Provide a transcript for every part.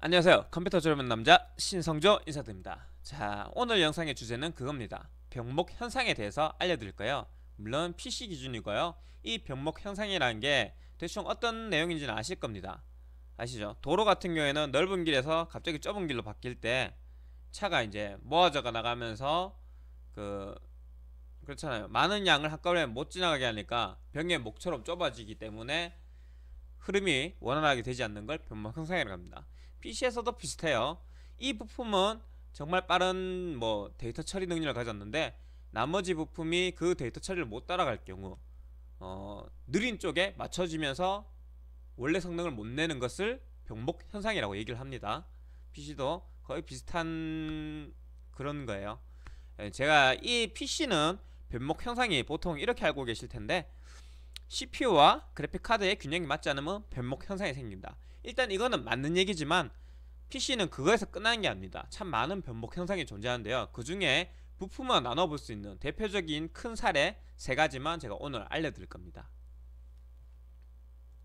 안녕하세요 컴퓨터 조련만 남자 신성조 인사드립니다 자 오늘 영상의 주제는 그겁니다 병목 현상에 대해서 알려드릴 까요 물론 PC 기준이고요 이 병목 현상이라는 게 대충 어떤 내용인지는 아실 겁니다 아시죠 도로 같은 경우에는 넓은 길에서 갑자기 좁은 길로 바뀔 때 차가 이제 모아져가 나가면서 그 그렇잖아요 많은 양을 한꺼번에 못 지나가게 하니까 병의 목처럼 좁아지기 때문에 흐름이 원활하게 되지 않는 걸 변막 현상이라고 합니다 PC에서도 비슷해요 이 부품은 정말 빠른 뭐 데이터 처리 능력을 가졌는데 나머지 부품이 그 데이터 처리를 못 따라갈 경우 어, 느린 쪽에 맞춰지면서 원래 성능을 못 내는 것을 병목 현상이라고 얘기를 합니다 PC도 거의 비슷한 그런 거예요 예, 제가 이 PC는 변목 현상이 보통 이렇게 알고 계실 텐데 CPU와 그래픽카드의 균형이 맞지 않으면 변목 현상이 생긴다 일단 이거는 맞는 얘기지만 PC는 그거에서 끝나는 게 아닙니다 참 많은 변목 현상이 존재하는데요 그 중에 부품을 나눠볼 수 있는 대표적인 큰 사례 세 가지만 제가 오늘 알려드릴 겁니다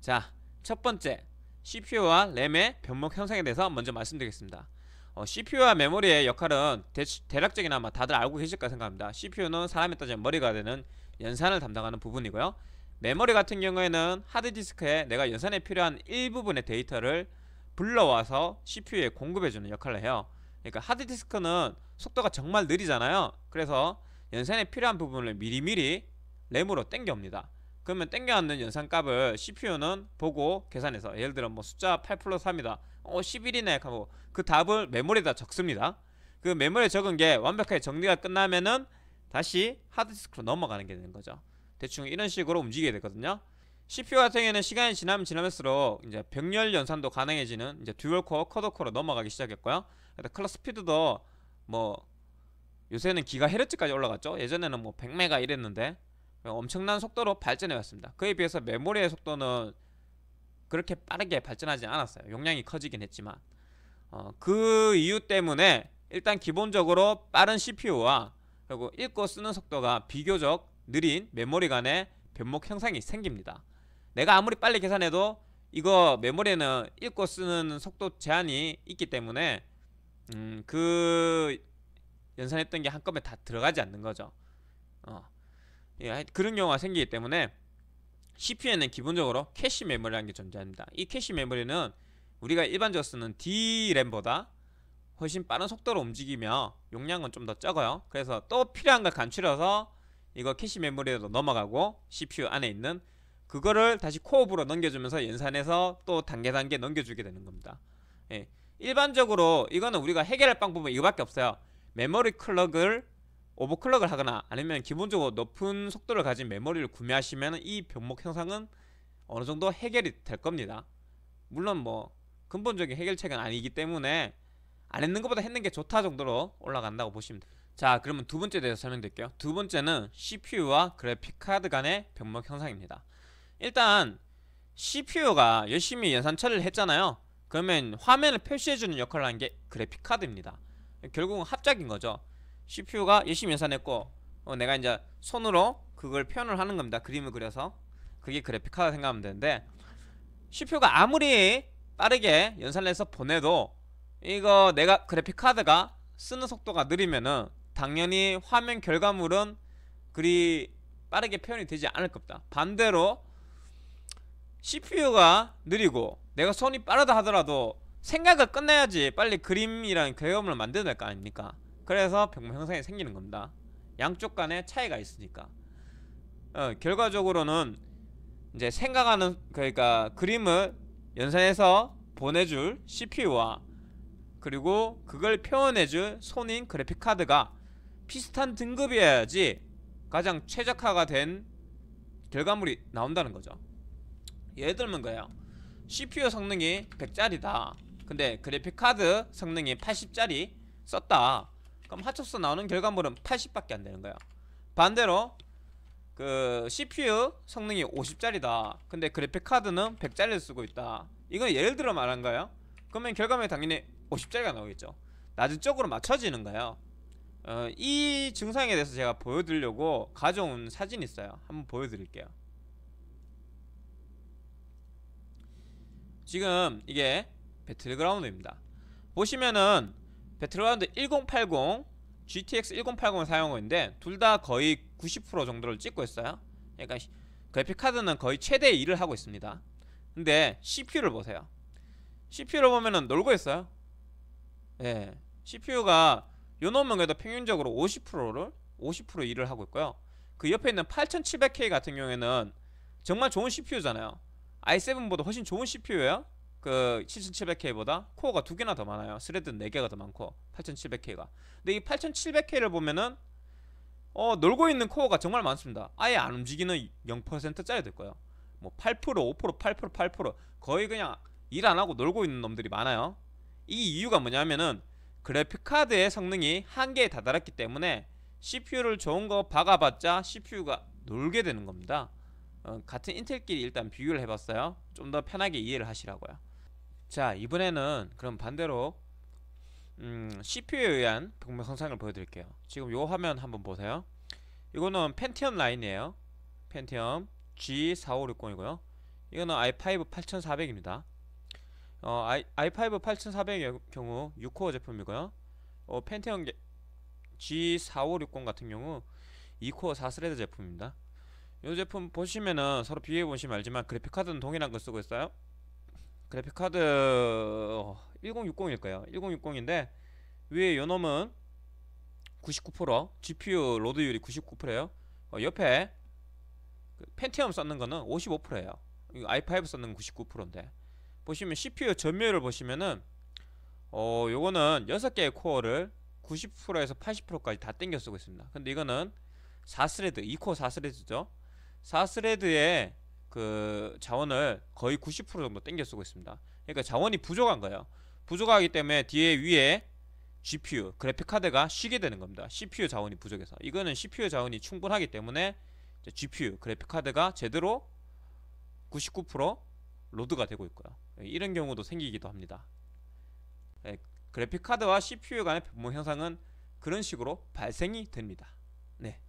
자, 첫 번째 CPU와 램의 변목 현상에 대해서 먼저 말씀드리겠습니다 어, CPU와 메모리의 역할은 대, 대략적인 아마 다들 알고 계실 까 생각합니다. CPU는 사람에 따지면 머리가 되는 연산을 담당하는 부분이고요. 메모리 같은 경우에는 하드디스크에 내가 연산에 필요한 일부분의 데이터를 불러와서 CPU에 공급해주는 역할을 해요. 그러니까 하드디스크는 속도가 정말 느리잖아요. 그래서 연산에 필요한 부분을 미리미리 램으로 땡겨옵니다. 그러면 땡겨왔는 연산값을 CPU는 보고 계산해서 예를 들어 뭐 숫자 8 플러스 3이다. 어1 0이네 하고 그 답을 메모리에다 적습니다 그 메모리에 적은 게 완벽하게 정리가 끝나면은 다시 하드디스크로 넘어가는 게 되는 거죠 대충 이런 식으로 움직이게 되거든요 CPU 같은 경우에는 시간이 지나면 지나면수록 이제 병렬 연산도 가능해지는 이제 듀얼 코어, 커더 코어로 넘어가기 시작했고요 클럭 스피드도 뭐 요새는 기가헤르츠까지 올라갔죠 예전에는 뭐 100메가 이랬는데 엄청난 속도로 발전해 왔습니다 그에 비해서 메모리의 속도는 그렇게 빠르게 발전하지 않았어요. 용량이 커지긴 했지만 어, 그 이유 때문에 일단 기본적으로 빠른 CPU와 그리고 읽고 쓰는 속도가 비교적 느린 메모리 간의 변목 현상이 생깁니다. 내가 아무리 빨리 계산해도 이거 메모리에는 읽고 쓰는 속도 제한이 있기 때문에 음, 그 연산했던 게 한꺼번에 다 들어가지 않는 거죠. 어. 예, 그런 경우가 생기기 때문에 CPU에는 기본적으로 캐시 메모리라는 게 존재합니다. 이 캐시 메모리는 우리가 일반적으로 쓰는 D램보다 훨씬 빠른 속도로 움직이며 용량은 좀 더 적어요. 그래서 또 필요한 걸 간추려서 이거 캐시 메모리로 넘어가고 CPU 안에 있는 그거를 다시 코업으로 넘겨주면서 연산해서 또 단계 단계 넘겨주게 되는 겁니다. 예. 일반적으로 이거는 우리가 해결할 방법은 이거밖에 없어요. 메모리 클럭을 오버클럭을 하거나 아니면 기본적으로 높은 속도를 가진 메모리를 구매하시면 이 병목 현상은 어느 정도 해결이 될 겁니다. 물론 뭐 근본적인 해결책은 아니기 때문에 안 했는 것보다 했는 게 좋다 정도로 올라간다고 보시면 됩니다 자 그러면 두 번째에 대해서 설명드릴게요. 두 번째는 CPU와 그래픽카드 간의 병목 현상입니다. 일단 CPU가 열심히 연산 처리를 했잖아요. 그러면 화면을 표시해주는 역할을 하는 게 그래픽카드입니다. 결국은 합작인 거죠. CPU가 열심히 연산했고 어, 내가 이제 손으로 그걸 표현을 하는 겁니다 그림을 그려서 그게 그래픽카드 생각하면 되는데 CPU가 아무리 빠르게 연산을 해서 보내도 이거 내가 그래픽카드가 쓰는 속도가 느리면은 당연히 화면 결과물은 그리 빠르게 표현이 되지 않을 겁니다 반대로 CPU가 느리고 내가 손이 빠르다 하더라도 생각을 끝내야지 빨리 그림이랑 결과물을 만들어낼 거 아닙니까 그래서 병목 형성이 생기는 겁니다 양쪽 간에 차이가 있으니까 어, 결과적으로는 이제 생각하는 그러니까 그림을 연산해서 보내줄 CPU와 그리고 그걸 표현해줄 손인 그래픽카드가 비슷한 등급이어야지 가장 최적화가 된 결과물이 나온다는 거죠 예를 들면 거예요 CPU 성능이 100짜리다 근데 그래픽카드 성능이 80짜리 썼다 그럼 그러니까 합쳐서 나오는 결과물은 80밖에 안 되는 거야 반대로 그 CPU 성능이 50짜리다 근데 그래픽카드는 100짜리를 쓰고 있다 이건 예를 들어 말한 거예요 그러면 결과물이 당연히 50짜리가 나오겠죠 낮은 쪽으로 맞춰지는 거예요 어, 이 증상에 대해서 제가 보여드리려고 가져온 사진이 있어요 한번 보여드릴게요 지금 이게 배틀그라운드입니다 보시면은 배틀그라운드 1080 GTX 1080을 사용하고있는데둘 다 거의 90% 정도를 찍고 있어요 그러니까 그래픽카드는 거의 최대의 일을 하고 있습니다 근데 CPU를 보세요 CPU를 보면은 놀고 있어요 예, CPU가 요놈은 그래도 평균적으로 50%를 50% 일을 하고 있고요 그 옆에 있는 8700K 같은 경우에는 정말 좋은 CPU잖아요 i7보다 훨씬 좋은 CPU예요 그 7700K보다 코어가 두 개나 더 많아요. 스레드는 네 개가 더 많고 8700K가. 근데 이 8700K를 보면은 어, 놀고 있는 코어가 정말 많습니다. 아예 안 움직이는 0%짜리 될 거예요. 뭐 8%, 5%, 8%, 8% 거의 그냥 일 안 하고 놀고 있는 놈들이 많아요. 이 이유가 뭐냐면은 그래픽카드의 성능이 한계에 다다랐기 때문에 CPU를 좋은 거 박아봤자 CPU가 놀게 되는 겁니다. 어, 같은 인텔끼리 일단 비교를 해봤어요. 좀 더 편하게 이해를 하시라고요. 자 이번에는 그럼 반대로 음, CPU에 의한 동맥 손상을 보여드릴게요 지금 요 화면 한번 보세요 이거는 펜티엄 라인이에요 펜티엄 G4560이고요 이거는 i5 8400입니다 어, I, i5 8400의 경우 6코어 제품이고요 어, 펜티엄 G4560 같은 경우 2코어 4스레드 제품입니다 이 제품 보시면은 서로 비교해보시면 알지만 그래픽카드는 동일한 걸 쓰고 있어요 그래픽카드 1060일 어, 까요 1060인데 위에 요놈은 99% GPU 로드율이 9 9에요 어, 옆에 그 펜티엄 썼는 거는 5 5에요 i5 썼는 99%인데 보시면 CPU 전멸을 보시면은 어 요거는 6개의 코어를 90%에서 80%까지 다 땡겨 쓰고 있습니다 근데 이거는 4스레드 2코어 4스레드죠 4스레드에 그 자원을 거의 90% 정도 땡겨 쓰고 있습니다 그러니까 자원이 부족한 거예요 부족하기 때문에 뒤에 위에 GPU 그래픽카드가 쉬게 되는 겁니다 CPU 자원이 부족해서 이거는 CPU 자원이 충분하기 때문에 GPU 그래픽카드가 제대로 99% 로드가 되고 있고요 예, 이런 경우도 생기기도 합니다 네, 예, 그래픽카드와 CPU 간의 변모 현상은 그런 식으로 발생이 됩니다 네.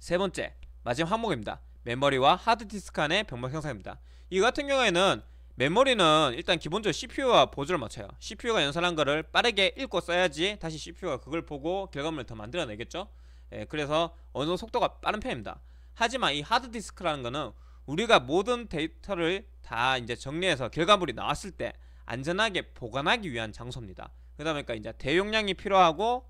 세 번째 마지막 항목입니다 메모리와 하드디스크 안의 병목 형상입니다. 이 같은 경우에는 메모리는 일단 기본적으로 CPU와 보조를 맞춰요. CPU가 연산한 거를 빠르게 읽고 써야지 다시 CPU가 그걸 보고 결과물을 더 만들어내겠죠. 예, 그래서 어느 정도 속도가 빠른 편입니다. 하지만 이 하드디스크라는 거는 우리가 모든 데이터를 다 이제 정리해서 결과물이 나왔을 때 안전하게 보관하기 위한 장소입니다. 그러다 보니까 이제 대용량이 필요하고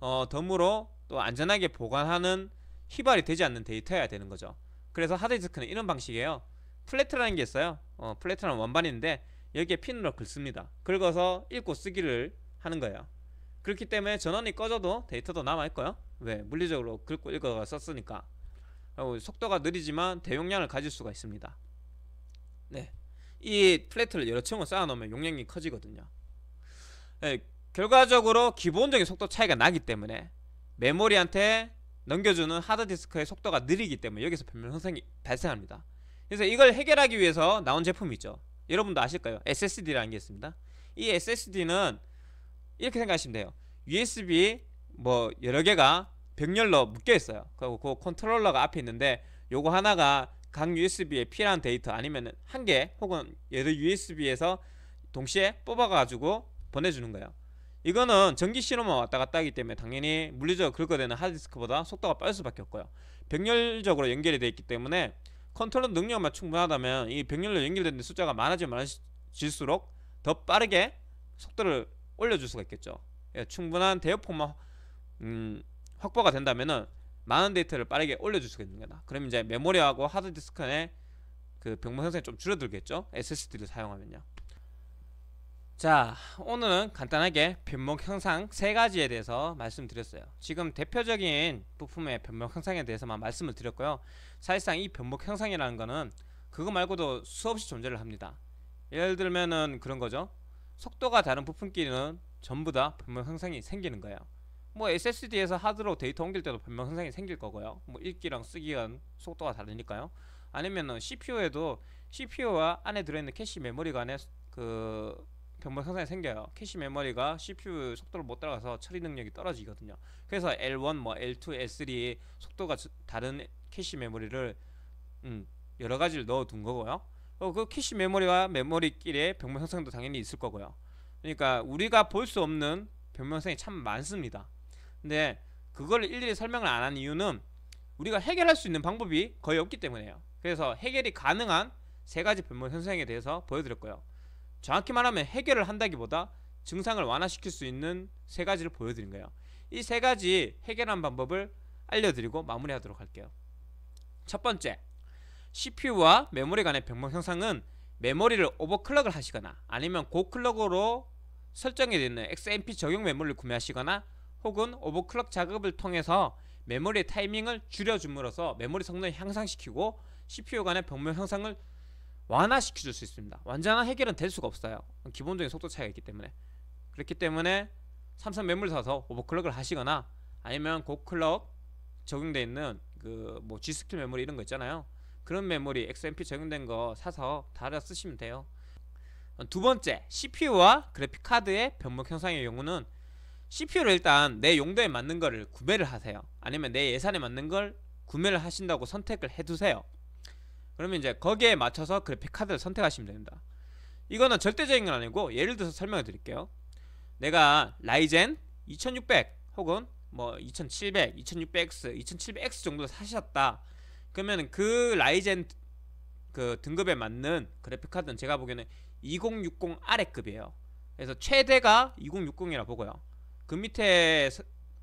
어, 덤으로 또 안전하게 보관하는 휘발이 되지 않는 데이터여야 되는 거죠. 그래서 하드디스크는 이런 방식이에요 플래트라는 게 있어요 어, 플래트라는 원반인데 여기에 핀으로 긁습니다 긁어서 읽고 쓰기를 하는 거예요 그렇기 때문에 전원이 꺼져도 데이터도 남아있고요 왜? 물리적으로 긁고 읽어서 썼으니까 그리고 속도가 느리지만 대용량을 가질 수가 있습니다 네. 이 플래트를 여러 층을 쌓아놓으면 용량이 커지거든요 네, 결과적으로 기본적인 속도 차이가 나기 때문에 메모리한테 넘겨주는 하드디스크의 속도가 느리기 때문에 여기서 변명 현상이 발생합니다 그래서 이걸 해결하기 위해서 나온 제품이 있죠 여러분도 아실 까요 SSD라는 게 있습니다 이 SSD는 이렇게 생각하시면 돼요 USB 뭐 여러 개가 병렬로 묶여 있어요 그리고 그 컨트롤러가 앞에 있는데 요거 하나가 각 USB에 필요한 데이터 아니면 한 개 혹은 여러 USB에서 동시에 뽑아가지고 보내주는 거예요 이거는 전기 신호만 왔다 갔다 하기 때문에 당연히 물리적으로 긁어대는 하드디스크보다 속도가 빠를 수밖에 없고요. 병렬적으로 연결이 되어 있기 때문에 컨트롤 능력만 충분하다면 이 병렬로 연결되는 숫자가 많아지면 많아질수록 더 빠르게 속도를 올려줄 수가 있겠죠. 예, 충분한 대역폭만 음, 확보가 된다면 많은 데이터를 빠르게 올려줄 수가 있는 거다. 그럼 이제 메모리하고 하드디스크 간그 병목 현상이 좀 줄어들겠죠. SSD를 사용하면요. 자 오늘은 간단하게 변목 형상 세 가지에 대해서 말씀드렸어요 지금 대표적인 부품의 변목 형상에 대해서만 말씀을 드렸고요 사실상 이 변목 형상이라는 거는 그거 말고도 수없이 존재를 합니다 예를 들면은 그런 거죠 속도가 다른 부품끼리는 전부 다 변목 형상이 생기는 거예요 뭐 SSD에서 하드로 데이터 옮길 때도 변목 형상이 생길 거고요 뭐 읽기랑 쓰기랑 속도가 다르니까요 아니면은 CPU에도 CPU와 안에 들어있는 캐시 메모리 간에 그 경보 현상이 생겨요. 캐시 메모리가 CPU 속도를 못 따라가서 처리 능력이 떨어지거든요. 그래서 L1, 뭐 L2, L3의 속도가 다른 캐시 메모리를 음, 여러 가지를 넣어둔 거고요. 어, 그 캐시 메모리와 메모리끼리의 병목 현상도 당연히 있을 거고요. 그러니까 우리가 볼 수 없는 병목 현상이 참 많습니다. 근데 그걸 일일이 설명을 안 한 이유는 우리가 해결할 수 있는 방법이 거의 없기 때문에요. 그래서 해결이 가능한 세 가지 변모 현상에 대해서 보여드렸고요. 정확히 말하면 해결을 한다기보다 증상을 완화시킬 수 있는 세 가지를 보여드린 거예요. 이 세 가지 해결한 방법을 알려드리고 마무리하도록 할게요. 첫 번째, CPU와 메모리 간의 병목 형상은 메모리를 오버클럭을 하시거나 아니면 고클럭으로 설정이 되는 XMP 적용 메모리를 구매하시거나 혹은 오버클럭 작업을 통해서 메모리 타이밍을 줄여줌으로써 메모리 성능을 향상시키고 CPU 간의 병목 형상을 완화시켜줄 수 있습니다 완전한 해결은 될 수가 없어요 기본적인 속도 차이가 있기 때문에 그렇기 때문에 삼성 매물 사서 오버클럭을 하시거나 아니면 고클럭 적용되어 있는 그 뭐 G스킬 메모리 이런 거 있잖아요 그런 메모리 XMP 적용된 거 사서 달아 쓰시면 돼요 두 번째 CPU와 그래픽카드의 변목 현상의 경우는 CPU를 일단 내 용도에 맞는 거를 구매를 하세요 아니면 내 예산에 맞는 걸 구매를 하신다고 선택을 해두세요 그러면 이제 거기에 맞춰서 그래픽 카드를 선택하시면 됩니다 이거는 절대적인 건 아니고 예를 들어서 설명해 드릴게요 내가 라이젠 2600 혹은 뭐 2700, 2600X, 2700X 정도 사셨다 그러면 그 라이젠 그 등급에 맞는 그래픽 카드는 제가 보기에는 2060 아래급이에요 그래서 최대가 2060이라 보고요 그 밑에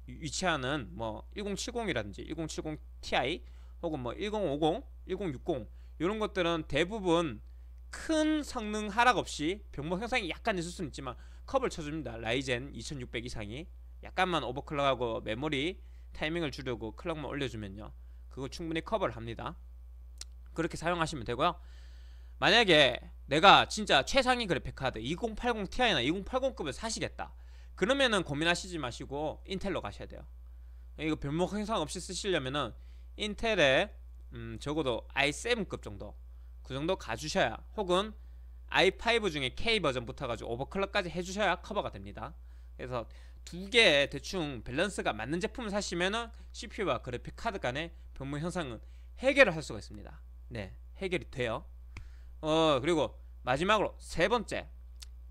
위치하는 뭐 1070이라든지 1070 Ti 혹은 뭐 1050, 1060 이런 것들은 대부분 큰 성능 하락 없이 병목 현상이 약간 있을 수는 있지만 컵을 쳐줍니다 라이젠 2600 이상이 약간만 오버클럭하고 메모리 타이밍을 주려고 클럭만 올려주면요 그거 충분히 커버를 합니다 그렇게 사용하시면 되고요 만약에 내가 진짜 최상위 그래픽 카드 2080 Ti나 2080급을 사시겠다 그러면은 고민하시지 마시고 인텔로 가셔야 돼요 이거 변목 현상 없이 쓰시려면은 인텔의 음, 적어도 i7급 정도 그 정도 가주셔야 혹은 i5 중에 K 버전 붙어가지고 오버클럭까지 해주셔야 커버가 됩니다 그래서 두 개 대충 밸런스가 맞는 제품을 사시면은 CPU와 그래픽 카드 간의 변모 현상은 해결을 할 수가 있습니다 네 해결이 돼요 어 그리고 마지막으로 세 번째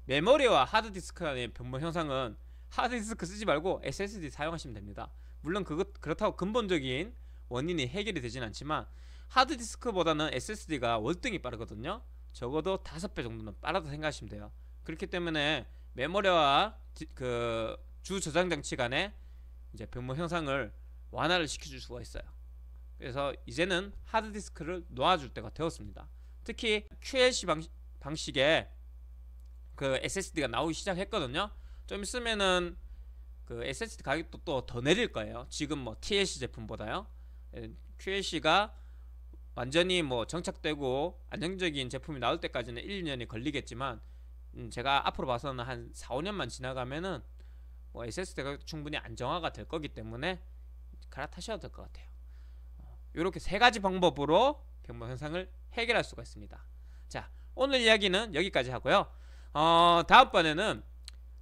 메모리와 하드디스크 간의 변모 현상은 하드디스크 쓰지 말고 SSD 사용하시면 됩니다 물론 그것 그렇다고 근본적인 원인이 해결이 되진 않지만 하드디스크보다는 SSD가 월등히 빠르거든요 적어도 5배 정도는 빠르다 생각하시면 돼요 그렇기 때문에 메모리와 그 주 저장 장치 간의 이제 변모 현상을 완화를 시켜줄 수가 있어요 그래서 이제는 하드디스크를 놓아줄 때가 되었습니다 특히 QLC 방식, 방의그 SSD가 나오기 시작했거든요 좀 있으면은 그 SSD 가격도 또 더 내릴 거예요 지금 뭐 TLC 제품보다요 QAC가 예, 완전히 뭐 정착되고 안정적인 제품이 나올 때까지는 1, 2년이 걸리겠지만 음 제가 앞으로 봐서는 한 4, 5년만 지나가면은 뭐 SSD가 충분히 안정화가 될 거기 때문에 갈아타셔도 될 것 같아요. 이렇게 어, 세 가지 방법으로 경보 현상을 해결할 수가 있습니다. 자, 오늘 이야기는 여기까지 하고요. 어, 다음번에는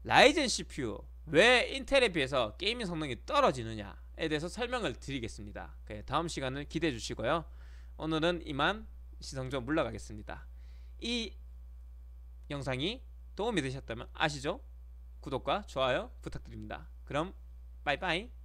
라이젠 CPU 왜 인텔에 비해서 게이밍 성능이 떨어지느냐에 대해서 설명을 드리겠습니다. 그 다음 시간을 기대해 주시고요. 오늘은 이만 시성좀 물러가겠습니다. 이 영상이 도움이 되셨다면 아시죠? 구독과 좋아요 부탁드립니다. 그럼 빠이빠이